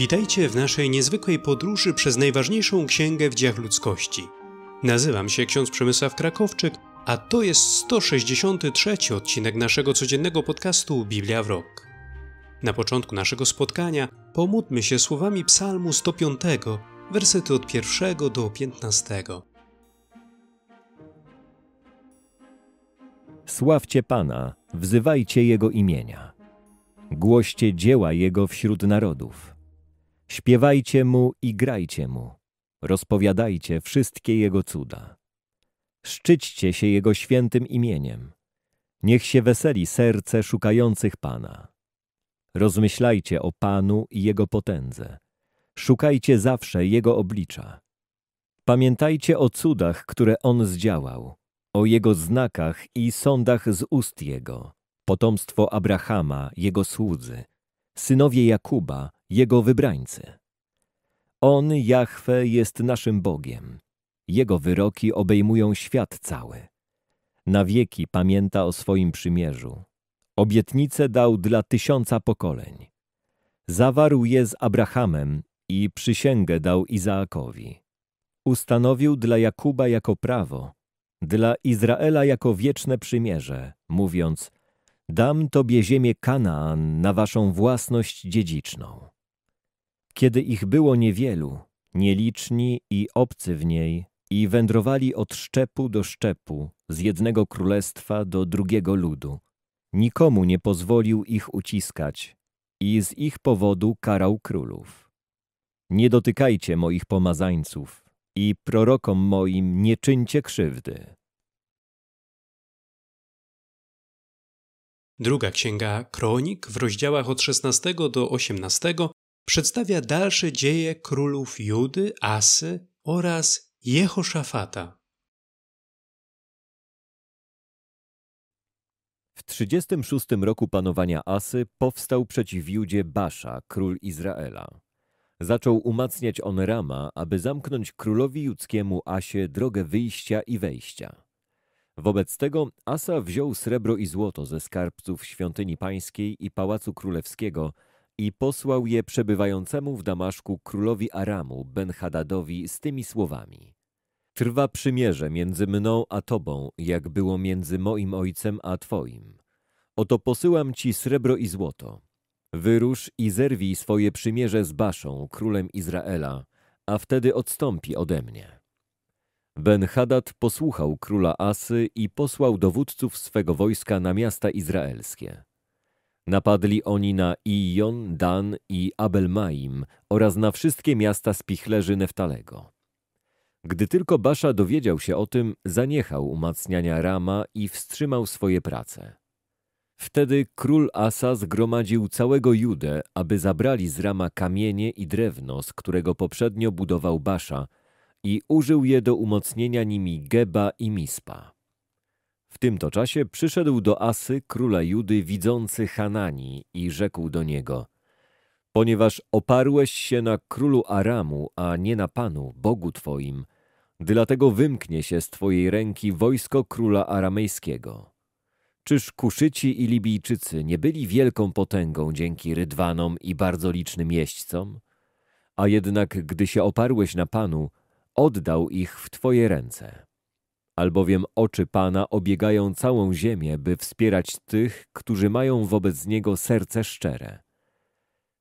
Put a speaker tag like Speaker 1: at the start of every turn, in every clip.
Speaker 1: Witajcie w naszej niezwykłej podróży przez najważniejszą księgę w dziejach ludzkości. Nazywam się ksiądz Przemysław Krakowczyk, a to jest 163 odcinek naszego codziennego podcastu Biblia w Rok. Na początku naszego spotkania pomódlmy się słowami Psalmu 105, wersety od 1 do 15.
Speaker 2: Sławcie Pana, wzywajcie Jego imienia. Głoście dzieła Jego wśród narodów. Śpiewajcie Mu i grajcie Mu, rozpowiadajcie wszystkie Jego cuda. Szczyćcie się Jego świętym imieniem. Niech się weseli serce szukających Pana. Rozmyślajcie o Panu i Jego potędze. Szukajcie zawsze Jego oblicza. Pamiętajcie o cudach, które On zdziałał, o Jego znakach i sądach z ust Jego, potomstwo Abrahama, Jego słudzy, synowie Jakuba, jego wybrańcy. On, Jahwe, jest naszym Bogiem. Jego wyroki obejmują świat cały. Na wieki pamięta o swoim przymierzu. Obietnicę dał dla tysiąca pokoleń. Zawarł je z Abrahamem i przysięgę dał Izaakowi. Ustanowił dla Jakuba jako prawo, dla Izraela jako wieczne przymierze, mówiąc – Dam tobie ziemię Kanaan na waszą własność dziedziczną. Kiedy ich było niewielu, nieliczni i obcy w niej, i wędrowali od szczepu do szczepu, z jednego królestwa do drugiego ludu. Nikomu nie pozwolił ich uciskać i z ich powodu karał królów. Nie dotykajcie moich pomazańców i prorokom moim nie czyńcie krzywdy.
Speaker 1: Druga księga Kronik w rozdziałach od 16 do 18 przedstawia dalsze dzieje królów Judy, Asy oraz Jehoszafata.
Speaker 2: W 36 roku panowania Asy powstał przeciw Judzie Basza, król Izraela. Zaczął umacniać on Rama, aby zamknąć królowi judzkiemu Asie drogę wyjścia i wejścia. Wobec tego Asa wziął srebro i złoto ze skarbców świątyni pańskiej i pałacu królewskiego – i posłał je przebywającemu w Damaszku królowi Aramu Benhadadowi z tymi słowami. Trwa przymierze między mną a tobą, jak było między moim ojcem a twoim. Oto posyłam ci srebro i złoto. Wyrusz i zerwij swoje przymierze z Baszą, królem Izraela, a wtedy odstąpi ode mnie. Ben-Hadad posłuchał króla Asy i posłał dowódców swego wojska na miasta izraelskie. Napadli oni na Ijon, Dan i Abelmaim oraz na wszystkie miasta spichlerzy Neftalego. Gdy tylko Basza dowiedział się o tym, zaniechał umacniania Rama i wstrzymał swoje prace. Wtedy król Asa zgromadził całego Judę, aby zabrali z Rama kamienie i drewno, z którego poprzednio budował Basza i użył je do umocnienia nimi Geba i Mispa. W tym to czasie przyszedł do Asy króla Judy widzący Hanani i rzekł do niego Ponieważ oparłeś się na królu Aramu, a nie na Panu, Bogu Twoim, dlatego wymknie się z Twojej ręki wojsko króla aramejskiego. Czyż Kuszyci i Libijczycy nie byli wielką potęgą dzięki rydwanom i bardzo licznym jeźdźcom? A jednak, gdy się oparłeś na Panu, oddał ich w Twoje ręce albowiem oczy Pana obiegają całą ziemię, by wspierać tych, którzy mają wobec Niego serce szczere.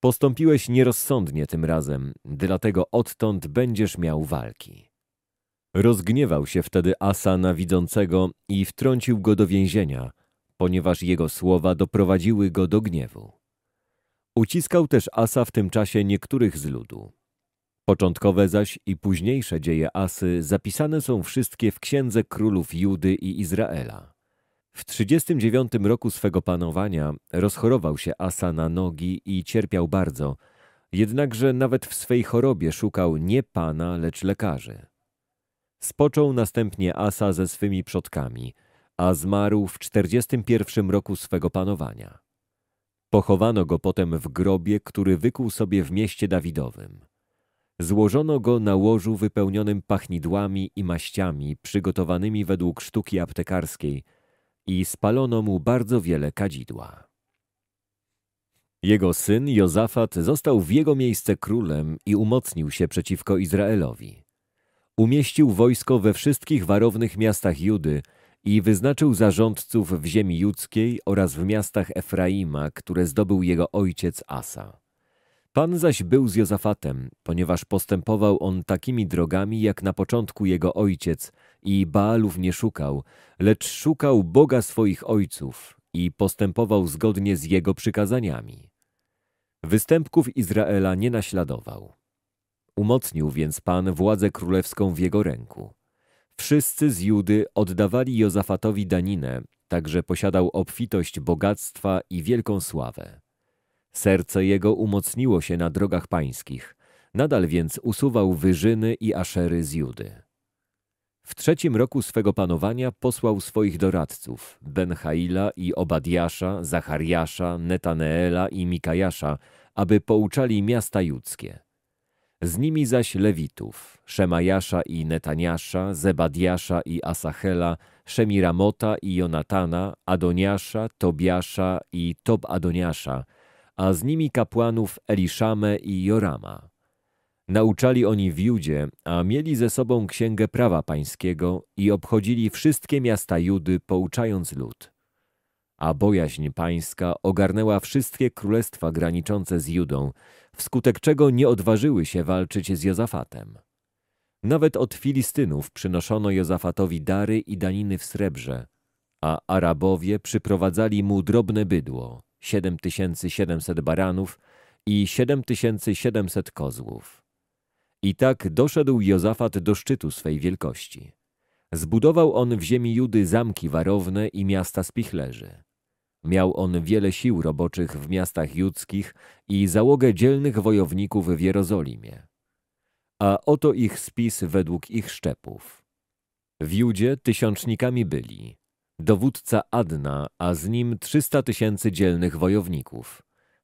Speaker 2: Postąpiłeś nierozsądnie tym razem, dlatego odtąd będziesz miał walki. Rozgniewał się wtedy Asa na widzącego i wtrącił go do więzienia, ponieważ jego słowa doprowadziły go do gniewu. Uciskał też Asa w tym czasie niektórych z ludu. Początkowe zaś i późniejsze dzieje Asy zapisane są wszystkie w Księdze Królów Judy i Izraela. W 39 roku swego panowania rozchorował się Asa na nogi i cierpiał bardzo, jednakże nawet w swej chorobie szukał nie Pana, lecz lekarzy. Spoczął następnie Asa ze swymi przodkami, a zmarł w 41 roku swego panowania. Pochowano go potem w grobie, który wykuł sobie w mieście Dawidowym. Złożono go na łożu wypełnionym pachnidłami i maściami przygotowanymi według sztuki aptekarskiej i spalono mu bardzo wiele kadzidła. Jego syn Jozafat został w jego miejsce królem i umocnił się przeciwko Izraelowi. Umieścił wojsko we wszystkich warownych miastach Judy i wyznaczył zarządców w ziemi judzkiej oraz w miastach Efraima, które zdobył jego ojciec Asa. Pan zaś był z Jozafatem, ponieważ postępował on takimi drogami, jak na początku jego ojciec i Baalów nie szukał, lecz szukał Boga swoich ojców i postępował zgodnie z jego przykazaniami. Występków Izraela nie naśladował. Umocnił więc Pan władzę królewską w jego ręku. Wszyscy z Judy oddawali Jozafatowi daninę, także posiadał obfitość bogactwa i wielką sławę. Serce jego umocniło się na drogach pańskich, nadal więc usuwał wyżyny i aszery z Judy. W trzecim roku swego panowania posłał swoich doradców, Benhaila i Obadiasza, Zachariasza, Netaneela i Mikajasza, aby pouczali miasta judzkie. Z nimi zaś Lewitów, Szemajasza i Netaniasza, Zebadiasza i Asachela, Szemiramota i Jonatana, Adoniasza, Tobiasza i Tob Tob-Adoniasza, a z nimi kapłanów Eliszame i Jorama. Nauczali oni w Judzie, a mieli ze sobą księgę prawa pańskiego i obchodzili wszystkie miasta Judy, pouczając lud. A bojaźń pańska ogarnęła wszystkie królestwa graniczące z Judą, wskutek czego nie odważyły się walczyć z Jozafatem. Nawet od Filistynów przynoszono Jozafatowi dary i daniny w srebrze, a Arabowie przyprowadzali mu drobne bydło. 7700 baranów i 7700 kozłów. I tak doszedł Jozafat do szczytu swej wielkości. Zbudował on w ziemi Judy zamki warowne i miasta spichlerzy. Miał on wiele sił roboczych w miastach judzkich i załogę dzielnych wojowników w Jerozolimie. A oto ich spis według ich szczepów. W Judzie tysiącznikami byli dowódca Adna, a z nim 300 tysięcy dzielnych wojowników.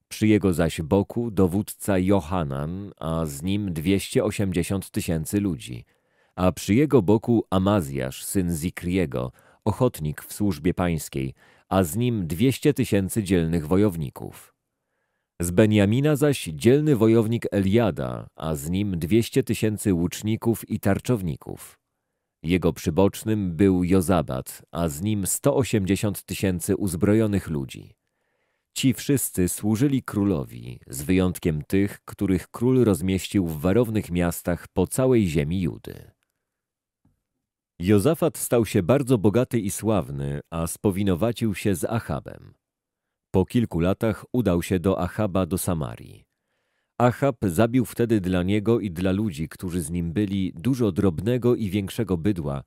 Speaker 2: Przy jego zaś boku dowódca Johanan, a z nim 280 tysięcy ludzi. A przy jego boku Amazjasz, syn Zikriego, ochotnik w służbie pańskiej, a z nim 200 tysięcy dzielnych wojowników. Z Benjamina zaś dzielny wojownik Eliada, a z nim 200 tysięcy łuczników i tarczowników. Jego przybocznym był Jozabat, a z nim 180 tysięcy uzbrojonych ludzi. Ci wszyscy służyli królowi, z wyjątkiem tych, których król rozmieścił w warownych miastach po całej ziemi Judy. Jozafat stał się bardzo bogaty i sławny, a spowinowacił się z Achabem. Po kilku latach udał się do Achaba do Samarii. Achab zabił wtedy dla niego i dla ludzi, którzy z nim byli, dużo drobnego i większego bydła,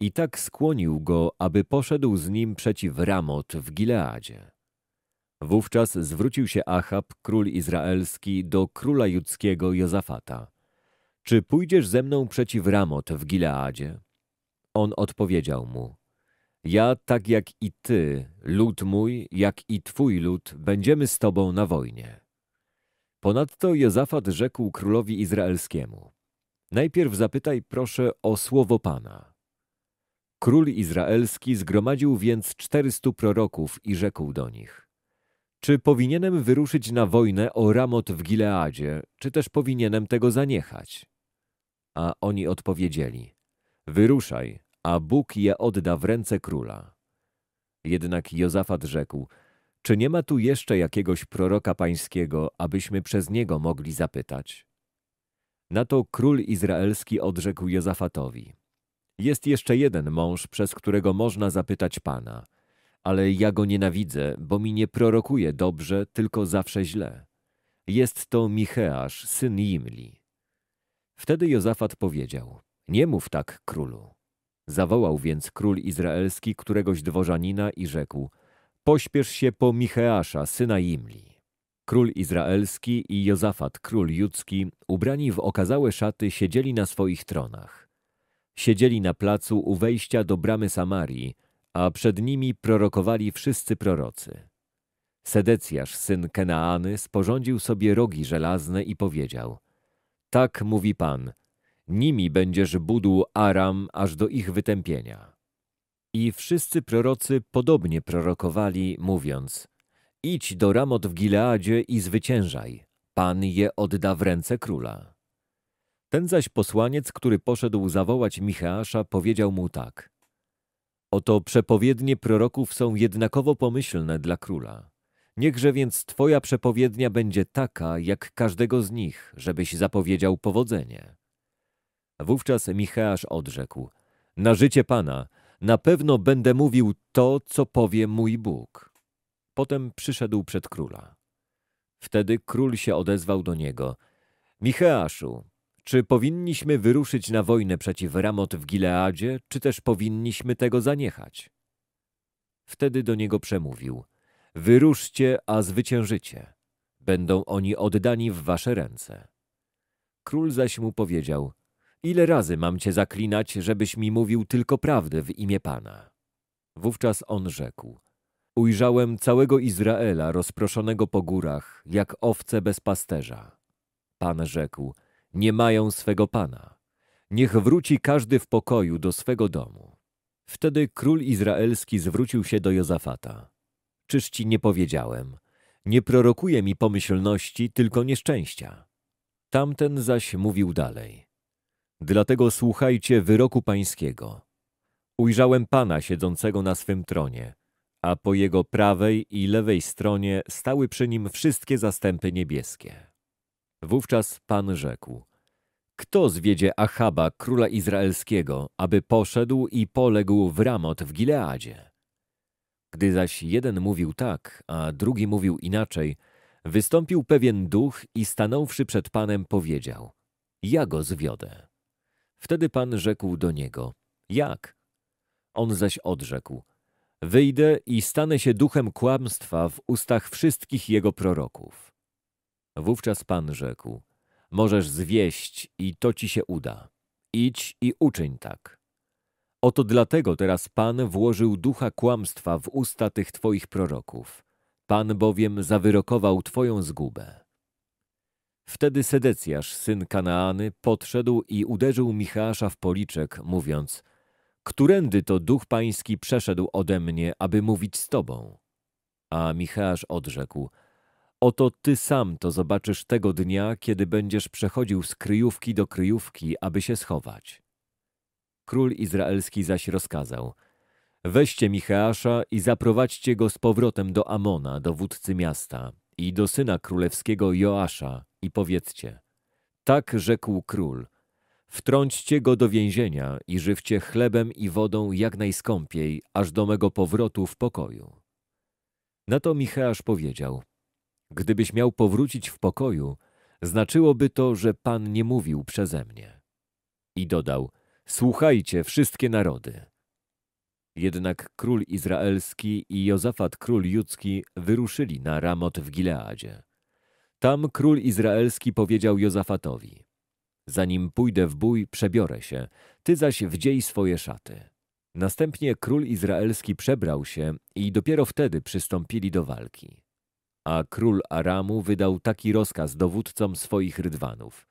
Speaker 2: i tak skłonił go, aby poszedł z nim przeciw Ramot w Gileadzie. Wówczas zwrócił się Achab, król izraelski, do króla judzkiego Jozafata. Czy pójdziesz ze mną przeciw Ramot w Gileadzie? On odpowiedział mu, ja tak jak i ty, lud mój, jak i twój lud, będziemy z tobą na wojnie. Ponadto Jozafat rzekł królowi izraelskiemu: Najpierw zapytaj proszę o słowo Pana. Król izraelski zgromadził więc czterystu proroków i rzekł do nich: Czy powinienem wyruszyć na wojnę o Ramot w Gileadzie, czy też powinienem tego zaniechać? A oni odpowiedzieli: Wyruszaj, a Bóg je odda w ręce króla. Jednak Jozafat rzekł: czy nie ma tu jeszcze jakiegoś proroka pańskiego, abyśmy przez niego mogli zapytać? Na to król izraelski odrzekł Jozafatowi. Jest jeszcze jeden mąż, przez którego można zapytać Pana, ale ja go nienawidzę, bo mi nie prorokuje dobrze, tylko zawsze źle. Jest to Micheasz, syn Imli. Wtedy Jozafat powiedział, nie mów tak, królu. Zawołał więc król izraelski któregoś dworzanina i rzekł – pośpiesz się po Micheasza, syna Imli. Król izraelski i Jozafat, król judzki, ubrani w okazałe szaty, siedzieli na swoich tronach. Siedzieli na placu u wejścia do bramy Samarii, a przed nimi prorokowali wszyscy prorocy. Sedecjasz, syn Kenaany, sporządził sobie rogi żelazne i powiedział – Tak mówi Pan, nimi będziesz budł Aram aż do ich wytępienia. I wszyscy prorocy podobnie prorokowali, mówiąc: Idź do Ramot w Gileadzie i zwyciężaj. Pan je odda w ręce króla. Ten zaś posłaniec, który poszedł zawołać Michała, powiedział mu tak. Oto przepowiednie proroków są jednakowo pomyślne dla króla. Niechże więc twoja przepowiednia będzie taka, jak każdego z nich, żebyś zapowiedział powodzenie. Wówczas Micheasz odrzekł. Na życie Pana, na pewno będę mówił to, co powie mój Bóg. Potem przyszedł przed króla. Wtedy król się odezwał do niego. Micheaszu, czy powinniśmy wyruszyć na wojnę przeciw Ramot w Gileadzie, czy też powinniśmy tego zaniechać? Wtedy do niego przemówił. Wyruszcie, a zwyciężycie. Będą oni oddani w wasze ręce. Król zaś mu powiedział – Ile razy mam cię zaklinać, żebyś mi mówił tylko prawdę w imię Pana? Wówczas on rzekł: Ujrzałem całego Izraela rozproszonego po górach, jak owce bez pasterza. Pan rzekł: Nie mają swego pana. Niech wróci każdy w pokoju do swego domu. Wtedy król izraelski zwrócił się do Jozafata. Czyż ci nie powiedziałem? Nie prorokuje mi pomyślności, tylko nieszczęścia. Tamten zaś mówił dalej. Dlatego słuchajcie wyroku pańskiego. Ujrzałem Pana siedzącego na swym tronie, a po jego prawej i lewej stronie stały przy nim wszystkie zastępy niebieskie. Wówczas Pan rzekł, kto zwiedzie Achaba, króla izraelskiego, aby poszedł i poległ w Ramot w Gileadzie? Gdy zaś jeden mówił tak, a drugi mówił inaczej, wystąpił pewien duch i stanąwszy przed Panem powiedział – ja go zwiodę. Wtedy pan rzekł do niego: Jak? On zaś odrzekł: Wyjdę i stanę się duchem kłamstwa w ustach wszystkich jego proroków. Wówczas pan rzekł: Możesz zwieść i to ci się uda. Idź i uczyń tak. Oto dlatego teraz Pan włożył ducha kłamstwa w usta tych Twoich proroków. Pan bowiem zawyrokował Twoją zgubę. Wtedy Sedecjasz, syn Kanaany, podszedł i uderzył Michała w policzek, mówiąc – Którędy to duch pański przeszedł ode mnie, aby mówić z tobą? A Michał odrzekł, oto ty sam to zobaczysz tego dnia, kiedy będziesz przechodził z kryjówki do kryjówki, aby się schować. Król izraelski zaś rozkazał, weźcie Michała i zaprowadźcie go z powrotem do Amona, dowódcy miasta, i do syna królewskiego Joasza, i powiedzcie: Tak rzekł król: Wtrąćcie go do więzienia i żywcie chlebem i wodą jak najskąpiej, aż do mego powrotu w pokoju. Na to Micheasz powiedział: Gdybyś miał powrócić w pokoju, znaczyłoby to, że Pan nie mówił przeze mnie. I dodał: Słuchajcie, wszystkie narody. Jednak król izraelski i Jozafat król judzki wyruszyli na Ramot w Gileadzie. Tam król izraelski powiedział Jozafatowi: Zanim pójdę w bój, przebiorę się, ty zaś wdziej swoje szaty. Następnie król izraelski przebrał się i dopiero wtedy przystąpili do walki. A król Aramu wydał taki rozkaz dowódcom swoich rydwanów.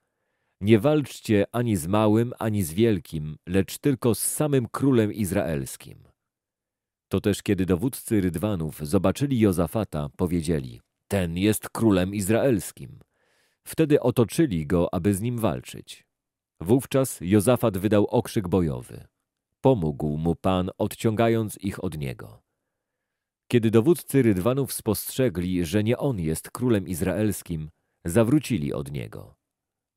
Speaker 2: Nie walczcie ani z małym, ani z wielkim, lecz tylko z samym królem izraelskim. To też kiedy dowódcy rydwanów zobaczyli Jozafata, powiedzieli – ten jest królem izraelskim. Wtedy otoczyli go, aby z nim walczyć. Wówczas Jozafat wydał okrzyk bojowy. Pomógł mu Pan, odciągając ich od niego. Kiedy dowódcy Rydwanów spostrzegli, że nie on jest królem izraelskim, zawrócili od niego.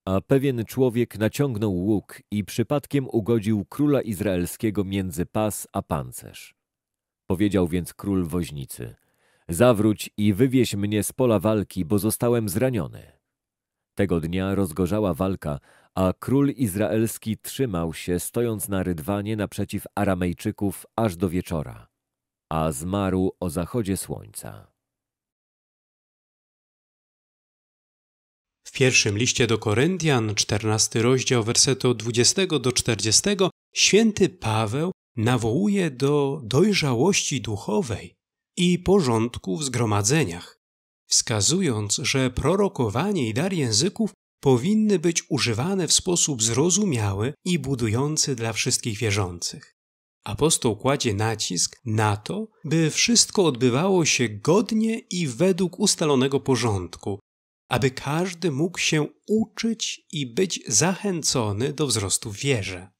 Speaker 2: A pewien człowiek naciągnął łuk i przypadkiem ugodził króla izraelskiego między pas a pancerz. Powiedział więc król woźnicy – Zawróć i wywieź mnie z pola walki, bo zostałem zraniony. Tego dnia rozgorzała walka, a król izraelski trzymał się, stojąc na rydwanie naprzeciw Aramejczyków aż do wieczora, a zmarł o zachodzie słońca. W pierwszym liście do Koryntian,
Speaker 1: 14 rozdział wersetu 20 do 40, święty Paweł nawołuje do dojrzałości duchowej, i porządku w zgromadzeniach, wskazując, że prorokowanie i dar języków powinny być używane w sposób zrozumiały i budujący dla wszystkich wierzących. Apostoł kładzie nacisk na to, by wszystko odbywało się godnie i według ustalonego porządku, aby każdy mógł się uczyć i być zachęcony do wzrostu wierze.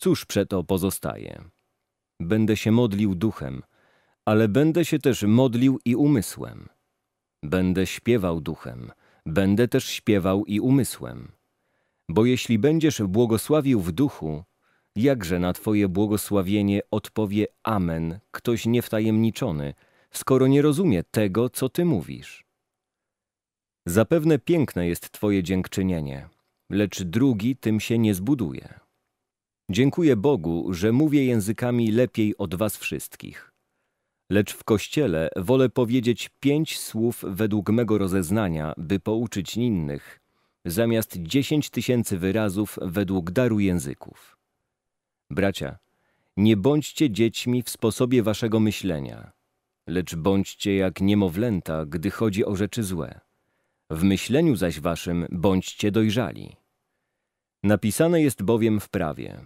Speaker 2: Cóż przeto pozostaje? Będę się modlił duchem, ale będę się też modlił i umysłem. Będę śpiewał duchem, będę też śpiewał i umysłem. Bo jeśli będziesz błogosławił w duchu, jakże na Twoje błogosławienie odpowie Amen ktoś niewtajemniczony, skoro nie rozumie tego, co Ty mówisz? Zapewne piękne jest Twoje dziękczynienie, lecz drugi tym się nie zbuduje. Dziękuję Bogu, że mówię językami lepiej od was wszystkich. Lecz w kościele wolę powiedzieć pięć słów według mego rozeznania, by pouczyć innych, zamiast dziesięć tysięcy wyrazów według daru języków. Bracia, nie bądźcie dziećmi w sposobie waszego myślenia, lecz bądźcie jak niemowlęta, gdy chodzi o rzeczy złe. W myśleniu zaś waszym bądźcie dojrzali. Napisane jest bowiem w prawie –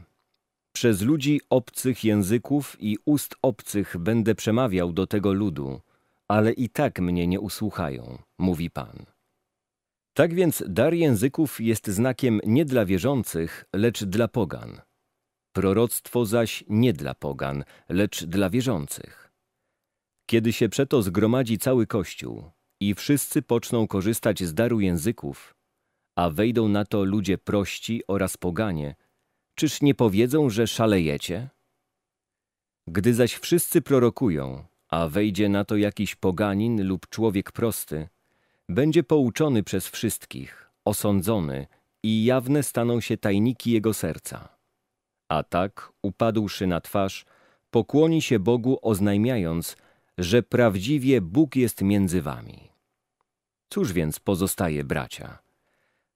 Speaker 2: przez ludzi obcych języków i ust obcych będę przemawiał do tego ludu, ale i tak mnie nie usłuchają, mówi Pan. Tak więc dar języków jest znakiem nie dla wierzących, lecz dla pogan. Proroctwo zaś nie dla pogan, lecz dla wierzących. Kiedy się przeto zgromadzi cały Kościół i wszyscy poczną korzystać z daru języków, a wejdą na to ludzie prości oraz poganie, Czyż nie powiedzą, że szalejecie? Gdy zaś wszyscy prorokują, a wejdzie na to jakiś poganin lub człowiek prosty, będzie pouczony przez wszystkich, osądzony i jawne staną się tajniki jego serca. A tak, upadłszy na twarz, pokłoni się Bogu oznajmiając, że prawdziwie Bóg jest między wami. Cóż więc pozostaje, bracia?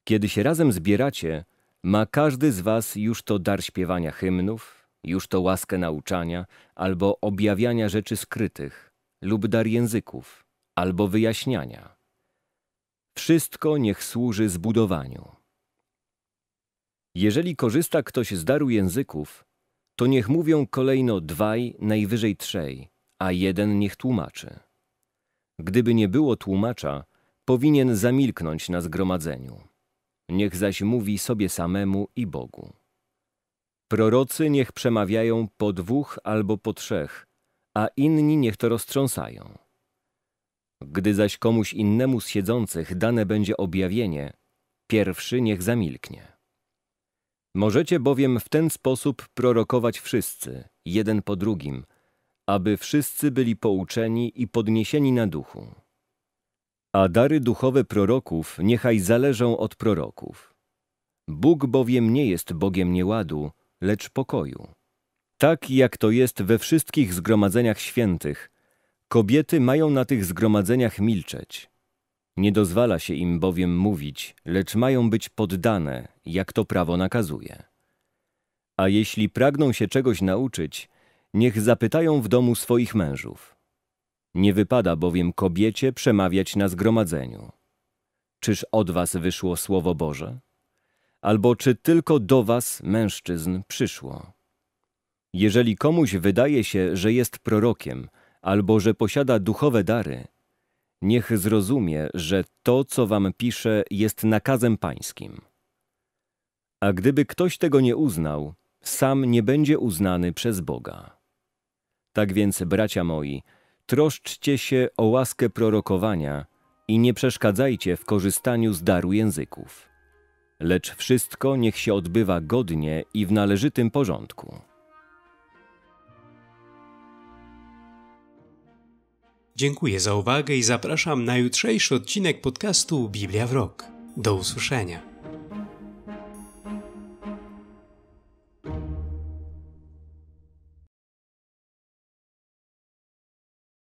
Speaker 2: Kiedy się razem zbieracie, ma każdy z was już to dar śpiewania hymnów, już to łaskę nauczania, albo objawiania rzeczy skrytych, lub dar języków, albo wyjaśniania. Wszystko niech służy zbudowaniu. Jeżeli korzysta ktoś z daru języków, to niech mówią kolejno dwaj, najwyżej trzej, a jeden niech tłumaczy. Gdyby nie było tłumacza, powinien zamilknąć na zgromadzeniu niech zaś mówi sobie samemu i Bogu. Prorocy niech przemawiają po dwóch albo po trzech, a inni niech to roztrząsają. Gdy zaś komuś innemu z siedzących dane będzie objawienie, pierwszy niech zamilknie. Możecie bowiem w ten sposób prorokować wszyscy, jeden po drugim, aby wszyscy byli pouczeni i podniesieni na duchu. A dary duchowe proroków niechaj zależą od proroków. Bóg bowiem nie jest Bogiem nieładu, lecz pokoju. Tak jak to jest we wszystkich zgromadzeniach świętych, kobiety mają na tych zgromadzeniach milczeć. Nie dozwala się im bowiem mówić, lecz mają być poddane, jak to prawo nakazuje. A jeśli pragną się czegoś nauczyć, niech zapytają w domu swoich mężów. Nie wypada bowiem kobiecie przemawiać na zgromadzeniu. Czyż od was wyszło słowo Boże? Albo czy tylko do was, mężczyzn, przyszło? Jeżeli komuś wydaje się, że jest prorokiem, albo że posiada duchowe dary, niech zrozumie, że to, co wam pisze, jest nakazem pańskim. A gdyby ktoś tego nie uznał, sam nie będzie uznany przez Boga. Tak więc, bracia moi, Troszczcie się o łaskę prorokowania i nie przeszkadzajcie w korzystaniu z daru języków. Lecz wszystko niech się odbywa godnie i w należytym porządku.
Speaker 1: Dziękuję za uwagę i zapraszam na jutrzejszy odcinek podcastu Biblia w Rok. Do usłyszenia.